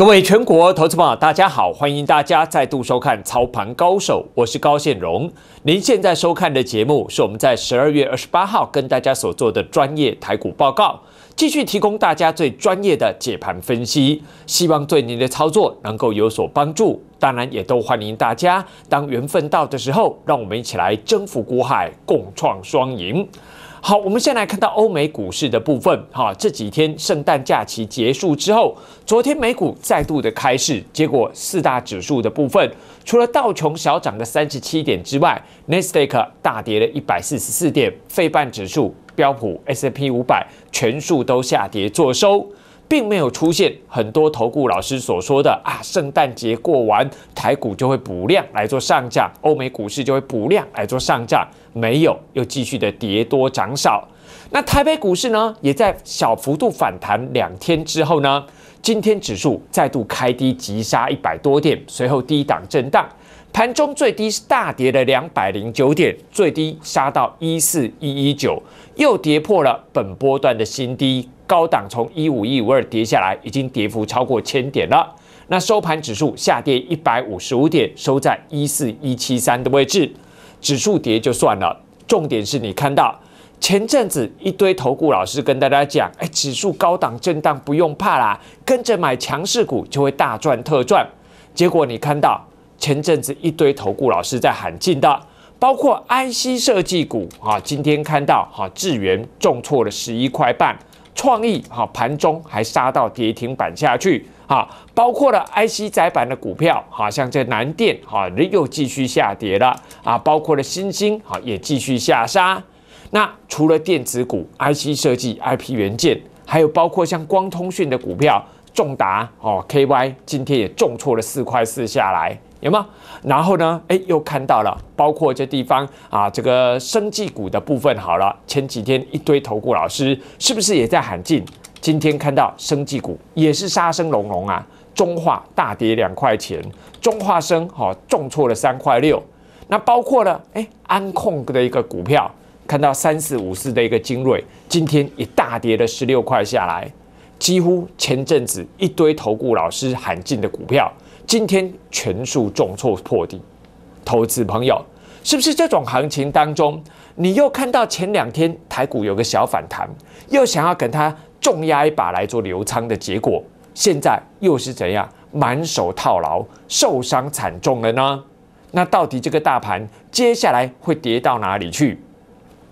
各位全国投资朋友，大家好！欢迎大家再度收看《操盘高手》，我是高现荣。您现在收看的节目是我们在十二月二十八号跟大家所做的专业台股报告，继续提供大家最专业的解盘分析，希望对您的操作能够有所帮助。当然，也都欢迎大家，当缘分到的时候，让我们一起来征服股海，共创双赢。好，我们先来看到欧美股市的部分。哈，这几天圣诞假期结束之后，昨天美股再度的开市，结果四大指数的部分，除了道琼小涨的三十七点之外，n s t 达克大跌了一百四十四点，费半指数标普 S P 五百全数都下跌做收。并没有出现很多投顾老师所说的啊，圣诞节过完台股就会补量来做上涨，欧美股市就会补量来做上涨。没有，又继续的跌多涨少。那台北股市呢，也在小幅度反弹两天之后呢，今天指数再度开低急杀一百多点，随后低档震荡，盘中最低是大跌了两百零九点，最低杀到一四一一九，又跌破了本波段的新低。高档从一五一五二跌下来，已经跌幅超过千点了。那收盘指数下跌一百五十五点，收在一四一七三的位置。指数跌就算了，重点是你看到前阵子一堆投顾老师跟大家讲：“哎，指数高档震荡不用怕啦，跟着买强势股就会大赚特赚。”结果你看到前阵子一堆投顾老师在喊进的，包括 IC 设计股啊，今天看到哈智元重挫了十一块半。创意哈盘中还杀到跌停板下去啊，包括了 IC 窄板的股票哈，像这南电啊又继续下跌了啊，包括了新兴啊也继续下杀。那除了电子股、IC 设计、IP 元件，还有包括像光通讯的股票，重达哦 KY 今天也重挫了四块四下来。有吗？然后呢？哎，又看到了，包括这地方啊，这个生技股的部分好了。前几天一堆投顾老师是不是也在喊进？今天看到生技股也是杀声隆隆啊，中化大跌两块钱，中化生哈重挫了三块六。那包括了哎安控的一个股票，看到三四五四的一个精锐，今天也大跌了十六块下来，几乎前阵子一堆投顾老师喊进的股票。今天全数重挫破底，投资朋友，是不是这种行情当中，你又看到前两天台股有个小反弹，又想要跟它重压一把来做流仓的结果，现在又是怎样满手套牢，受伤惨重了呢？那到底这个大盘接下来会跌到哪里去？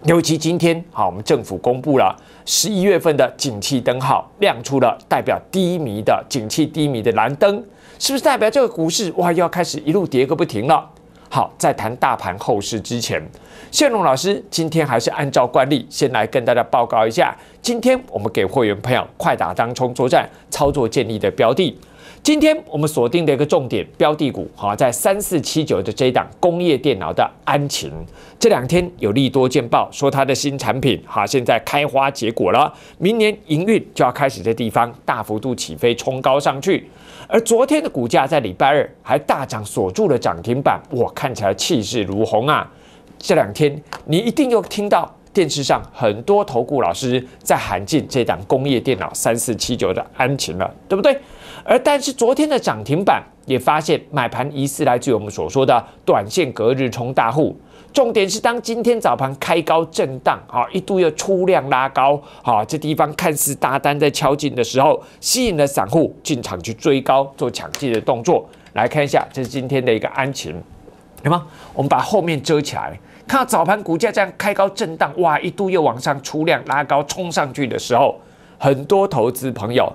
尤其今天，好，我们政府公布了。十一月份的景气灯号亮出了代表低迷的景气低迷的蓝灯，是不是代表这个股市哇又要开始一路跌个不停了？好，在谈大盘后市之前，谢龙老师今天还是按照惯例先来跟大家报告一下，今天我们给会员朋友快打当冲作战操作建立的标的。今天我们锁定的一个重点标的股，哈，在三四七九的这档工业电脑的安晴，这两天有利多见报，说它的新产品，哈，现在开花结果了，明年营运就要开始的地方，大幅度起飞冲高上去。而昨天的股价在礼拜二还大涨锁住了涨停板，哇，看起来气势如虹啊！这两天你一定又听到电视上很多投顾老师在喊进这档工业电脑三四七九的安晴了，对不对？而但是昨天的涨停板也发现买盘疑似来自于我们所说的短线隔日冲大户。重点是当今天早盘开高震荡啊，一度又出量拉高啊，这地方看似大单在敲进的时候，吸引了散户进场去追高做抢进的动作。来看一下，这是今天的一个安情，好吗？我们把后面遮起来，看到早盘股价这样开高震荡，哇，一度又往上出量拉高冲上去的时候，很多投资朋友。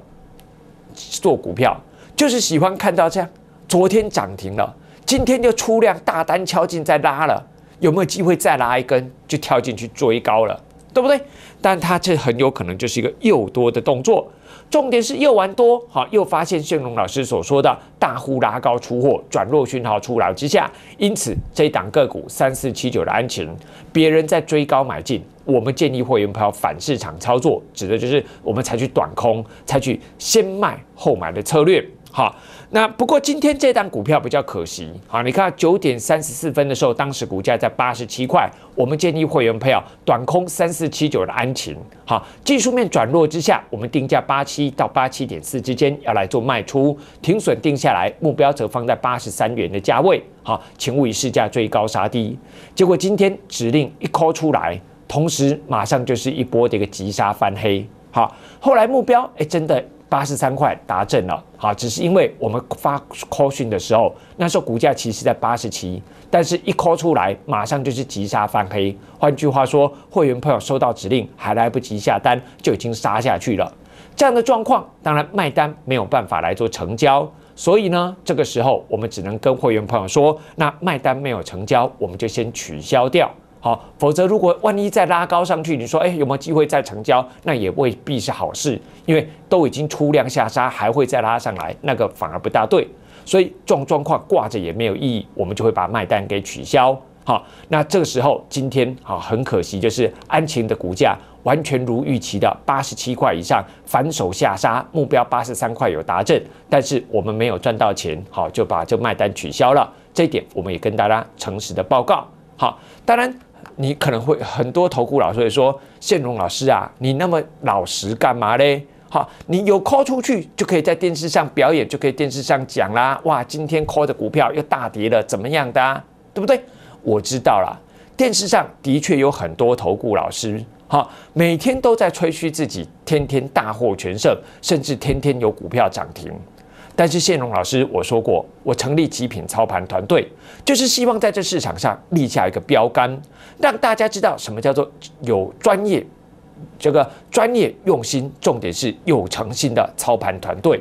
做股票就是喜欢看到这样：昨天涨停了，今天就出量大单敲进再拉了，有没有机会再拉一根就跳进去追高了，对不对？但它这很有可能就是一个诱多的动作。重点是又玩多，好又发现炫龙老师所说的大呼拉高出货转弱讯号出来之下，因此这一档个股三四七九的安情，别人在追高买进，我们建议会员不要反市场操作，指的就是我们采取短空，采取先卖后买的策略，好。那不过今天这档股票比较可惜，好，你看九点三十四分的时候，当时股价在八十七块，我们建议会员友短空三四七九的安晴，好，技术面转弱之下，我们定价八七到八七点四之间要来做卖出，停损定下来，目标则放在八十三元的价位，好，请勿以市价追高杀低。结果今天指令一 call 出来，同时马上就是一波这个急杀翻黑，好，后来目标哎真的。八十三块达阵了，好，只是因为我们发 call 讯的时候，那时候股价其实是在八十七，但是一 call 出来，马上就是急杀翻黑。换句话说，会员朋友收到指令还来不及下单，就已经杀下去了。这样的状况，当然卖单没有办法来做成交，所以呢，这个时候我们只能跟会员朋友说，那卖单没有成交，我们就先取消掉。好，否则如果万一再拉高上去，你说哎有没有机会再成交？那也未必是好事，因为都已经出量下杀，还会再拉上来，那个反而不大对。所以这种状况挂着也没有意义，我们就会把卖单给取消。好，那这个时候今天好很可惜，就是安晴的股价完全如预期的八十七块以上反手下杀，目标八十三块有达阵，但是我们没有赚到钱，好就把这卖单取消了。这一点我们也跟大家诚实的报告。好，当然。你可能会很多投顾老师说：“宪荣老师啊，你那么老实干嘛嘞？好，你有 call 出去就可以在电视上表演，就可以电视上讲啦。哇，今天 call 的股票又大跌了，怎么样的？对不对？我知道啦，电视上的确有很多投顾老师，哈，每天都在吹嘘自己，天天大获全胜，甚至天天有股票涨停。”但是谢龙老师，我说过，我成立极品操盘团队，就是希望在这市场上立下一个标杆，让大家知道什么叫做有专业，这个专业用心，重点是有诚心的操盘团队。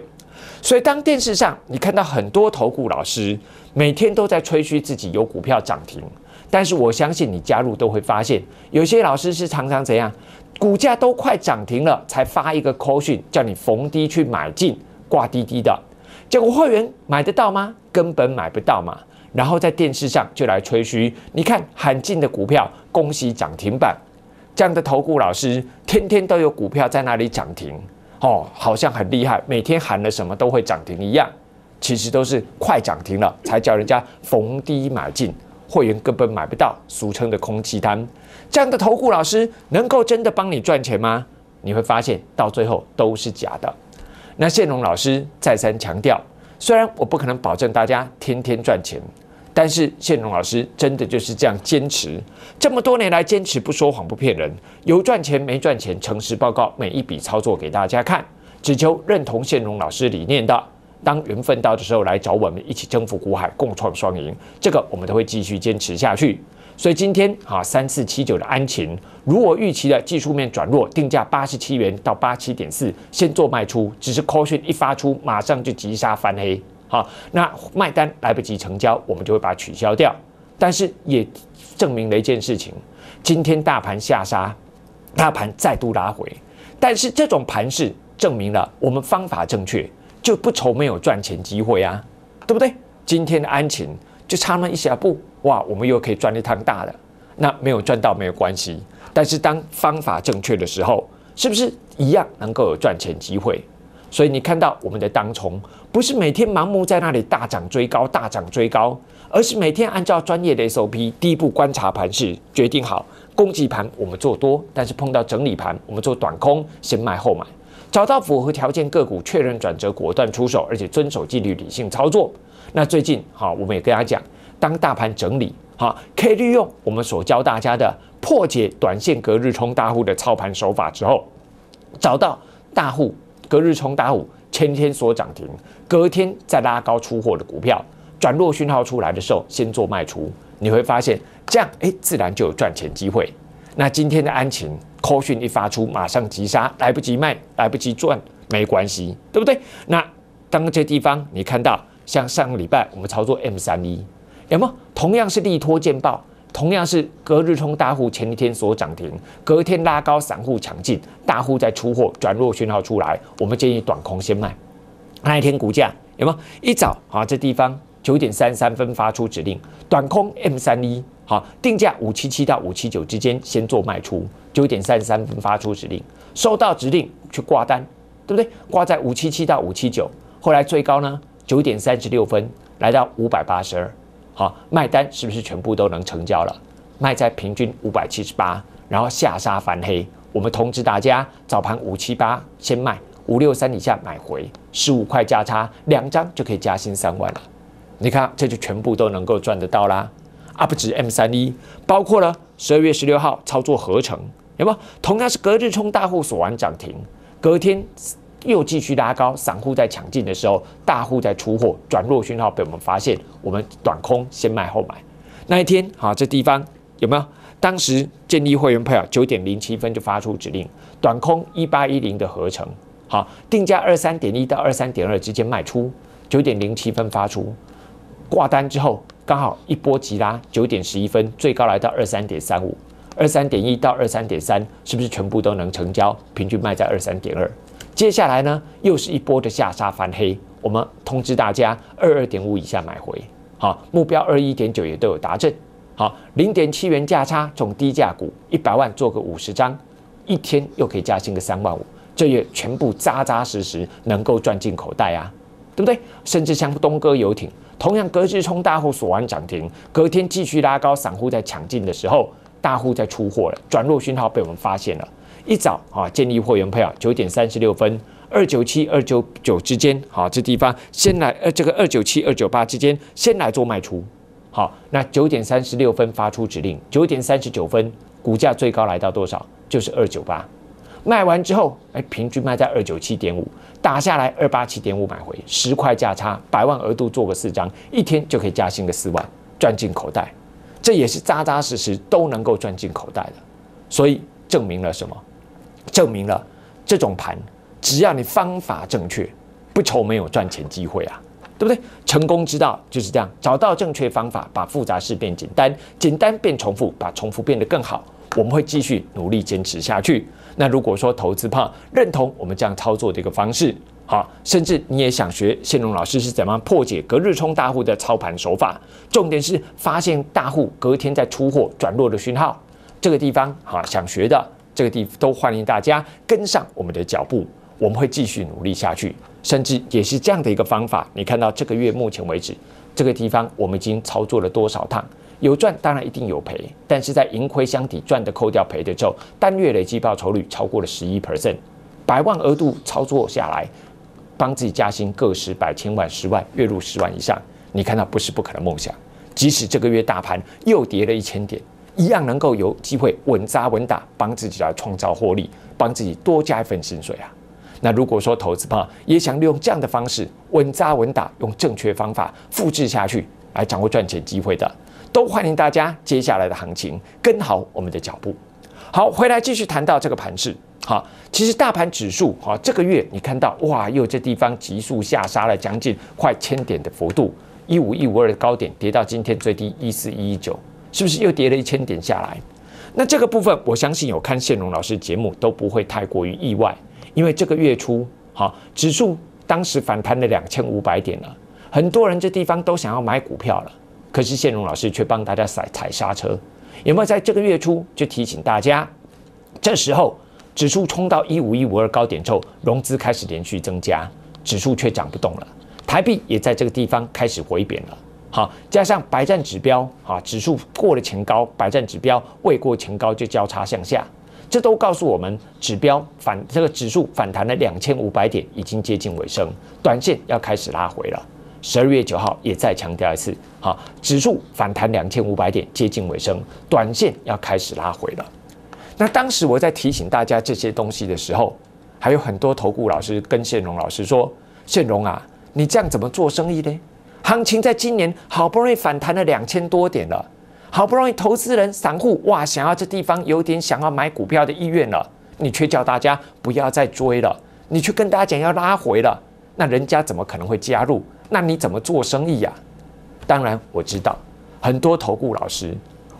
所以，当电视上你看到很多投顾老师每天都在吹嘘自己有股票涨停，但是我相信你加入都会发现，有些老师是常常怎样，股价都快涨停了才发一个 call 讯，叫你逢低去买进挂低低的。结果会员买得到吗？根本买不到嘛！然后在电视上就来吹嘘，你看罕见的股票，恭喜涨停板！这样的投顾老师天天都有股票在那里涨停，哦，好像很厉害，每天喊了什么都会涨停一样。其实都是快涨停了才叫人家逢低买进，会员根本买不到，俗称的空气单。这样的投顾老师能够真的帮你赚钱吗？你会发现到最后都是假的。那谢龙老师再三强调，虽然我不可能保证大家天天赚钱，但是谢龙老师真的就是这样坚持，这么多年来坚持不说谎不骗人，有赚钱没赚钱，诚实报告每一笔操作给大家看，只求认同谢龙老师理念的，当缘分到的时候来找我们，一起征服股海，共创双赢，这个我们都会继续坚持下去。所以今天啊，三四七九的安晴，如果预期的技术面转弱，定价八十七元到八七点四，先做卖出。只是 call 讯一发出，马上就急杀翻黑，好，那卖单来不及成交，我们就会把它取消掉。但是也证明了一件事情：今天大盘下杀，大盘再度拉回。但是这种盘势证明了我们方法正确，就不愁没有赚钱机会啊，对不对？今天的安晴就差那一小步。哇，我们又可以赚一趟大的，那没有赚到没有关系。但是当方法正确的时候，是不是一样能够有赚钱机会？所以你看到我们的当从不是每天盲目在那里大涨追高、大涨追高，而是每天按照专业的 SOP，第一步观察盘势，决定好攻击盘我们做多，但是碰到整理盘我们做短空，先卖后买，找到符合条件个股，确认转折，果断出手，而且遵守纪律，理性操作。那最近哈，我们也跟大家讲。当大盘整理好，可以利用我们所教大家的破解短线隔日冲大户的操盘手法之后，找到大户隔日冲大户前天所涨停，隔天再拉高出货的股票，转弱讯号出来的时候，先做卖出，你会发现这样哎，自然就有赚钱机会。那今天的安情 call 讯一发出，马上急杀，来不及卖，来不及赚，没关系，对不对？那当这地方你看到，像上个礼拜我们操作 M 三一。有没有？同样是利托见报，同样是隔日冲大户，前一天所涨停，隔天拉高，散户抢进，大户在出货，转弱讯号出来，我们建议短空先卖。那一天股价有没有？一早啊，这地方九点三三分发出指令，短空 M 三一，好定价五七七到五七九之间先做卖出。九点三十三分发出指令，收到指令去挂单，对不对？挂在五七七到五七九，后来最高呢？九点三十六分来到五百八十二。好，卖单是不是全部都能成交了？卖在平均五百七十八，然后下杀反黑。我们通知大家，早盘五七八先卖，五六三以下买回，十五块价差，两张就可以加薪三万了。你看，这就全部都能够赚得到啦。up 值 M 三一，包括了十二月十六号操作合成，那么同样是隔日冲大户锁完涨停，隔天。又继续拉高，散户在抢进的时候，大户在出货，转弱讯号被我们发现，我们短空先卖后买。那一天，好，这地方有没有？当时建立会员配九点零七分就发出指令，短空一八一零的合成，好，定价二三点一到二三点二之间卖出，九点零七分发出挂单之后，刚好一波急拉，九点十一分最高来到二三点三五，二三点一到二三点三，是不是全部都能成交？平均卖在二三点二。接下来呢，又是一波的下杀反黑，我们通知大家，二二点五以下买回，好，目标二一点九也都有达成，好，零点七元价差，从低价股一百万做个五十张，一天又可以加薪个三万五，这月全部扎扎实实能够赚进口袋啊，对不对？甚至像东哥游艇，同样隔日冲大户锁完涨停，隔天继续拉高，散户在抢进的时候，大户在出货了，转弱讯号被我们发现了。一早啊，建立货源配啊，九点三十六分，二九七二九九之间，好，这地方先来呃，这个二九七二九八之间先来做卖出，好，那九点三十六分发出指令，九点三十九分股价最高来到多少？就是二九八，卖完之后，哎，平均卖在二九七点五，打下来二八七点五买回，十块价差，百万额度做个四张，一天就可以加薪个四万，钻进口袋，这也是扎扎实实都能够钻进口袋的，所以证明了什么？证明了这种盘，只要你方法正确，不愁没有赚钱机会啊，对不对？成功之道就是这样，找到正确方法，把复杂事变简单，简单变重复，把重复变得更好。我们会继续努力坚持下去。那如果说投资胖认同我们这样操作的一个方式，好，甚至你也想学谢龙老师是怎么破解隔日冲大户的操盘手法，重点是发现大户隔天在出货转弱的讯号，这个地方哈，想学的。这个地方都欢迎大家跟上我们的脚步，我们会继续努力下去，甚至也是这样的一个方法。你看到这个月目前为止，这个地方我们已经操作了多少趟？有赚当然一定有赔，但是在盈亏相抵赚的扣掉赔的之后，单月累计报酬率超过了十一 percent，百万额度操作下来，帮自己加薪个十百千万十万，月入十万以上，你看到不是不可能梦想。即使这个月大盘又跌了一千点。一样能够有机会稳扎稳打，帮自己来创造获利，帮自己多加一份薪水啊！那如果说投资方也想利用这样的方式稳扎稳打，用正确方法复制下去，来掌握赚钱机会的，都欢迎大家接下来的行情跟好我们的脚步。好，回来继续谈到这个盘势。好，其实大盘指数，哈，这个月你看到，哇，又这地方急速下杀了将近快千点的幅度，一五一五二的高点跌到今天最低一四一一九。是不是又跌了一千点下来？那这个部分，我相信有看谢荣老师节目都不会太过于意外，因为这个月初，好指数当时反弹了两千五百点了，很多人这地方都想要买股票了，可是谢荣老师却帮大家踩踩刹车，有没有在这个月初就提醒大家？这时候指数冲到一五一五二高点之后，融资开始连续增加，指数却涨不动了，台币也在这个地方开始回贬了。好，加上白战指标，啊，指数过了前高，白战指标未过前高就交叉向下，这都告诉我们，指标反这个指数反弹了两千五百点已经接近尾声，短线要开始拉回了。十二月九号也再强调一次，好，指数反弹两千五百点接近尾声，短线要开始拉回了。那当时我在提醒大家这些东西的时候，还有很多投顾老师跟宪荣老师说：“宪荣啊，你这样怎么做生意呢？”行情在今年好不容易反弹了两千多点了，好不容易投资人散户哇想要这地方有点想要买股票的意愿了，你却叫大家不要再追了，你去跟大家讲要拉回了，那人家怎么可能会加入？那你怎么做生意呀？当然我知道，很多投顾老师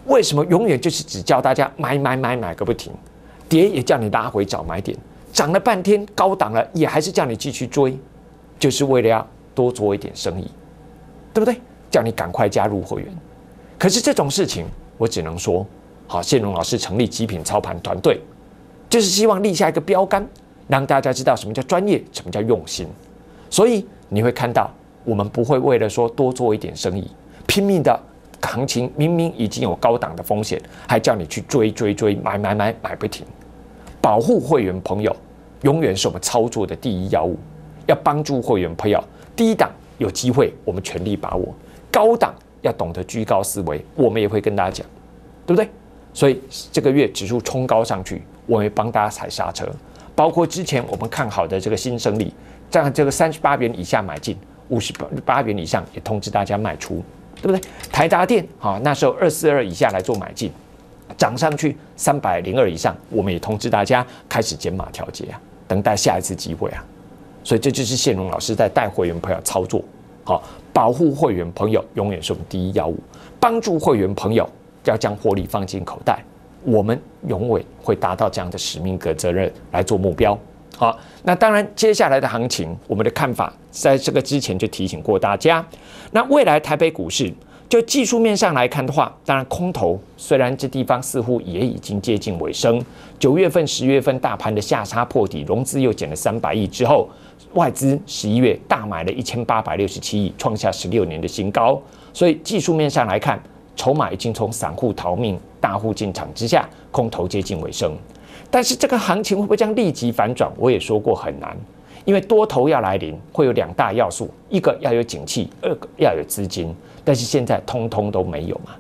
为什么永远就是只叫大家买买买买个不停，跌也叫你拉回找买点，涨了半天高档了也还是叫你继续追，就是为了要多做一点生意。对不对？叫你赶快加入会员，可是这种事情我只能说，好，谢荣老师成立极品操盘团队，就是希望立下一个标杆，让大家知道什么叫专业，什么叫用心。所以你会看到，我们不会为了说多做一点生意，拼命的行情明明已经有高档的风险，还叫你去追追追，买买买买不停。保护会员朋友永远是我们操作的第一要务，要帮助会员友，第低档。有机会，我们全力把握。高档要懂得居高思维，我们也会跟大家讲，对不对？所以这个月指数冲高上去，我们帮大家踩刹车。包括之前我们看好的这个新生力，在这个三十八元以下买进，五十八元以上也通知大家卖出，对不对？台达电啊，那时候二四二以下来做买进，涨上去三百零二以上，我们也通知大家开始减码调节啊，等待下一次机会啊。所以这就是谢荣老师在带会员朋友操作，好，保护会员朋友永远是我们第一要务，帮助会员朋友要将获利放进口袋，我们永伟会达到这样的使命和责任来做目标。好，那当然接下来的行情，我们的看法在这个之前就提醒过大家，那未来台北股市。就技术面上来看的话，当然空头虽然这地方似乎也已经接近尾声。九月份、十月份大盘的下杀破底，融资又减了三百亿之后，外资十一月大买了一千八百六十七亿，创下十六年的新高。所以技术面上来看，筹码已经从散户逃命、大户进场之下，空头接近尾声。但是这个行情会不会将立即反转？我也说过很难，因为多头要来临，会有两大要素：一个要有景气，二个要有资金。但是现在通通都没有嘛，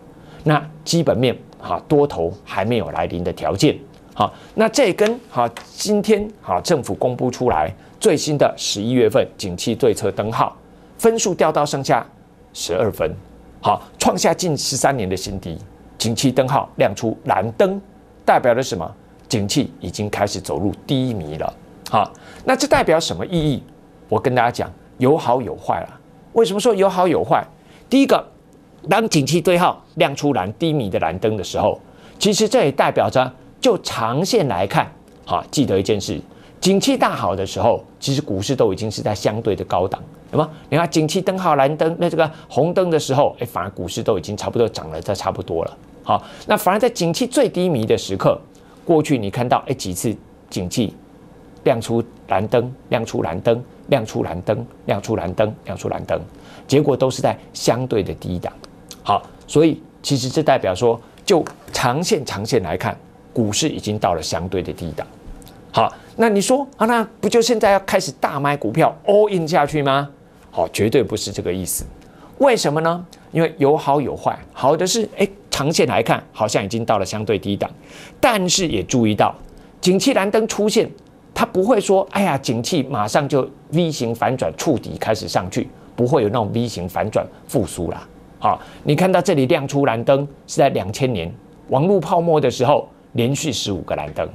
那基本面哈多头还没有来临的条件，好，那这跟哈今天哈政府公布出来最新的十一月份景气对策灯号分数掉到剩下十二分，好，创下近十三年的新低，景气灯号亮出蓝灯，代表了什么？景气已经开始走入低迷了，好，那这代表什么意义？我跟大家讲，有好有坏啊。为什么说有好有坏？第一个，当景气对号亮出蓝低迷的蓝灯的时候，其实这也代表着就长线来看，哈，记得一件事：景气大好的时候，其实股市都已经是在相对的高档，对么？你看景气灯号蓝灯，那这个红灯的时候，哎，反而股市都已经差不多涨了，这差不多了，好，那反而在景气最低迷的时刻，过去你看到哎几次景气亮出蓝灯，亮出蓝灯。亮出蓝灯，亮出蓝灯，亮出蓝灯，结果都是在相对的低档。好，所以其实这代表说，就长线长线来看，股市已经到了相对的低档。好，那你说啊，那不就现在要开始大买股票，all in 下去吗？好，绝对不是这个意思。为什么呢？因为有好有坏，好的是哎，长线来看好像已经到了相对低档，但是也注意到景气蓝灯出现。他不会说，哎呀，景气马上就 V 型反转触底开始上去，不会有那种 V 型反转复苏啦。好，你看到这里亮出蓝灯是在两千年网络泡沫的时候，连续十五个蓝灯；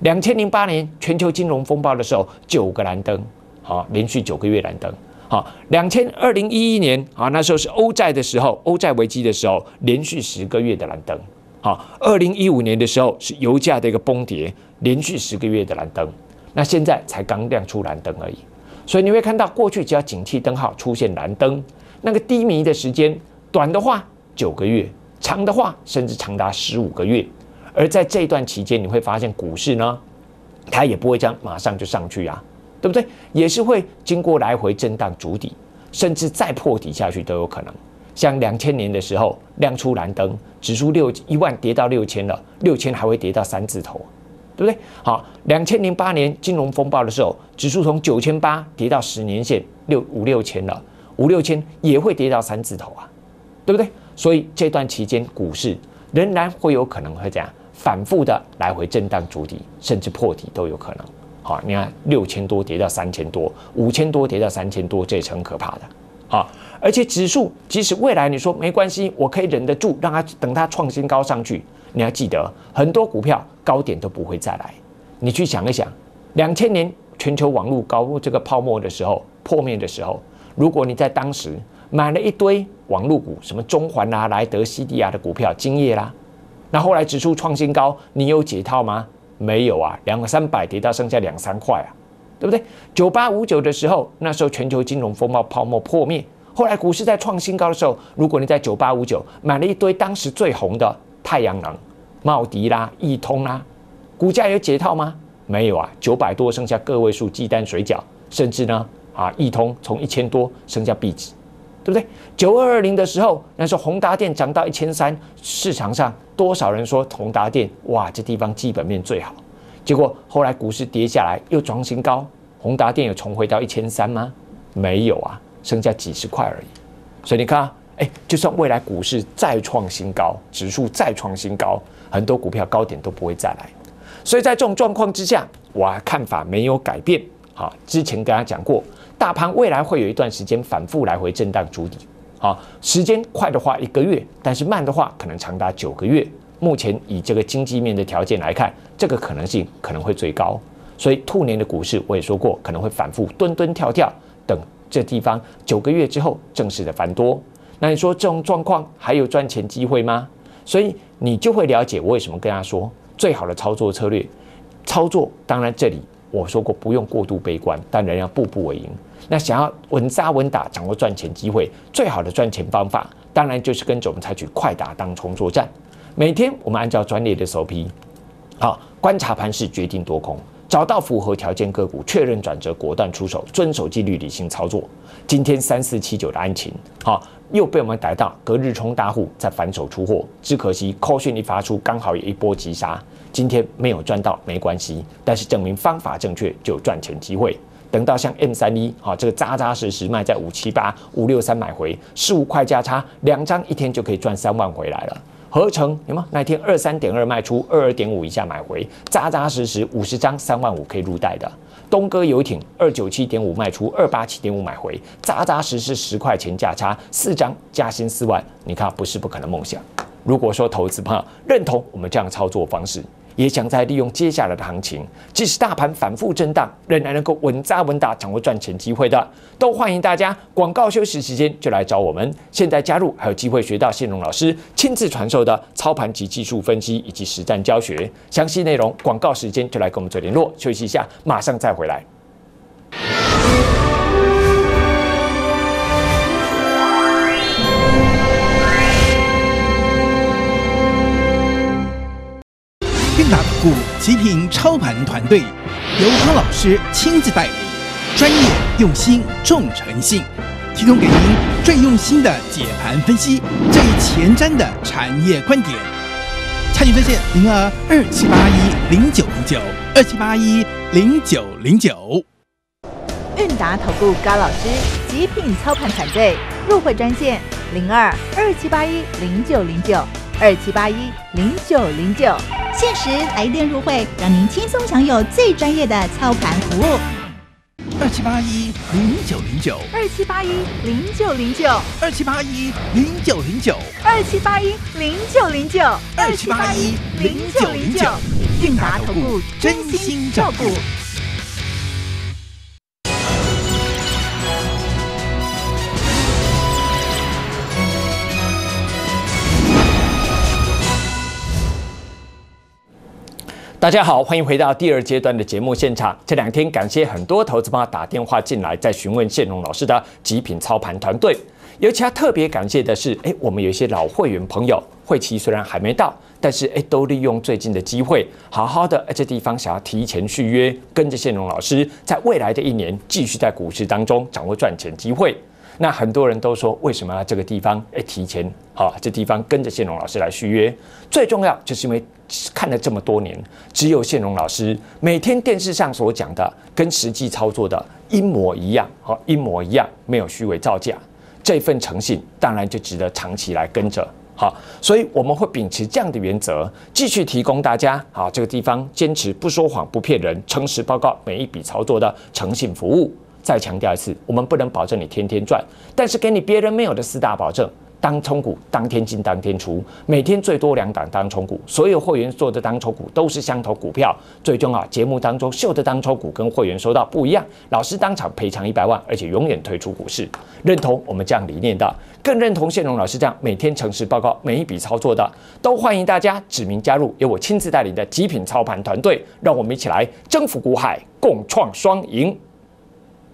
两千零八年全球金融风暴的时候，九个蓝灯，好，连续九个月蓝灯；好，两千二零一一年，啊，那时候是欧债的时候，欧债危机的时候，连续十个月的蓝灯；好，二零一五年的时候是油价的一个崩跌，连续十个月的蓝灯。那现在才刚亮出蓝灯而已，所以你会看到过去只要景气灯号出现蓝灯，那个低迷的时间短的话九个月，长的话甚至长达十五个月。而在这段期间，你会发现股市呢，它也不会这样马上就上去呀，对不对？也是会经过来回震荡、筑底，甚至再破底下去都有可能。像两千年的时候亮出蓝灯，指数六一万跌到六千了，六千还会跌到三字头。对不对？好，两千零八年金融风暴的时候，指数从九千八跌到十年线六五六千了，五六千也会跌到三字头啊，对不对？所以这段期间股市仍然会有可能会这样反复的来回震荡，筑底甚至破底都有可能。好，你看六千多跌到三千多，五千多跌到三千多，这也是很可怕的好，而且指数即使未来你说没关系，我可以忍得住，让它等它创新高上去。你要记得，很多股票高点都不会再来。你去想一想，两千年全球网络高这个泡沫的时候破灭的时候，如果你在当时买了一堆网络股，什么中环啊、莱德西地亚的股票、金业啦，那后来指数创新高，你有解套吗？没有啊，两三百跌到剩下两三块啊，对不对？九八五九的时候，那时候全球金融风暴泡沫破灭，后来股市在创新高的时候，如果你在九八五九买了一堆当时最红的。太阳能、茂迪啦、易通啦，股价有解套吗？没有啊，九百多剩下个位数鸡蛋水饺，甚至呢啊易通从一千多剩下壁纸，对不对？九二二零的时候，那时候宏达电涨到一千三，市场上多少人说宏达电哇这地方基本面最好，结果后来股市跌下来又创新高，宏达电有重回到一千三吗？没有啊，剩下几十块而已，所以你看。哎，就算未来股市再创新高，指数再创新高，很多股票高点都不会再来。所以在这种状况之下，我看法没有改变。好，之前跟大家讲过，大盘未来会有一段时间反复来回震荡筑底。好，时间快的话一个月，但是慢的话可能长达九个月。目前以这个经济面的条件来看，这个可能性可能会最高。所以兔年的股市我也说过，可能会反复蹲蹲跳跳，等这地方九个月之后正式的繁多。那你说这种状况还有赚钱机会吗？所以你就会了解我为什么跟他说最好的操作策略。操作当然这里我说过不用过度悲观，当然要步步为营。那想要稳扎稳打掌握赚钱机会，最好的赚钱方法当然就是跟着我们采取快打当冲作战。每天我们按照专业的首批，好观察盘势决定多空。找到符合条件个股，确认转折，果断出手，遵守纪律，理性操作。今天三四七九的案情，好又被我们逮到，隔日冲大户再反手出货。只可惜快讯一发出，刚好有一波急杀，今天没有赚到没关系，但是证明方法正确就有赚钱机会。等到像 M 三一，好这个扎扎实实卖在五七八五六三买回，十五块价差，两张一天就可以赚三万回来了。合成有吗？那一天二三点二卖出，二二点五以下买回，扎扎实实五十张三万五可以入袋的。东哥游艇二九七点五卖出，二八七点五买回，扎扎实实十块钱价差，四张加薪四万，你看不是不可能梦想。如果说投资朋友认同我们这样操作方式。也想在利用接下来的行情，即使大盘反复震荡，仍然能够稳扎稳打掌握赚钱机会的，都欢迎大家广告休息时间就来找我们。现在加入还有机会学到谢荣老师亲自传授的操盘及技术分析以及实战教学，详细内容广告时间就来跟我们做联络。休息一下，马上再回来。五极品操盘团队由高老师亲自带领，专业、用心、重诚信，提供给您最用心的解盘分析，最前瞻的产业观点。参与专线零二二七八一零九零九二七八一零九零九。韵达投顾高老师极品操盘团队入会专线零二二七八一零九零九。二七八一零九零九，限时来电入会，让您轻松享有最专业的操盘服务。二七八一零九零九，二七八一零九零九，二七八一零九零九，二七八一零九零九，二七八一零九零九，信达投顾真心照顾。大家好，欢迎回到第二阶段的节目现场。这两天感谢很多投资方打电话进来，在询问谢荣老师的极品操盘团队。尤其要特别感谢的是，哎，我们有一些老会员朋友，会期虽然还没到，但是哎，都利用最近的机会，好好的这地方想要提前续约，跟着谢荣老师，在未来的一年继续在股市当中掌握赚钱机会。那很多人都说，为什么这个地方哎提前啊？这地方跟着谢龙老师来续约，最重要就是因为看了这么多年，只有谢龙老师每天电视上所讲的跟实际操作的一模一样，好一模一样，没有虚伪造假，这份诚信当然就值得长期来跟着好。所以我们会秉持这样的原则，继续提供大家好这个地方坚持不说谎不骗人，诚实报告每一笔操作的诚信服务。再强调一次，我们不能保证你天天赚，但是给你别人没有的四大保证：当冲股、当天进、当天出，每天最多两档当冲股。所有会员做的当冲股都是相同股票。最终啊，节目当中秀的当冲股跟会员收到不一样，老师当场赔偿一百万，而且永远退出股市。认同我们这样理念的，更认同谢荣老师这样每天诚实报告每一笔操作的，都欢迎大家指名加入由我亲自带领的极品操盘团队，让我们一起来征服股海，共创双赢。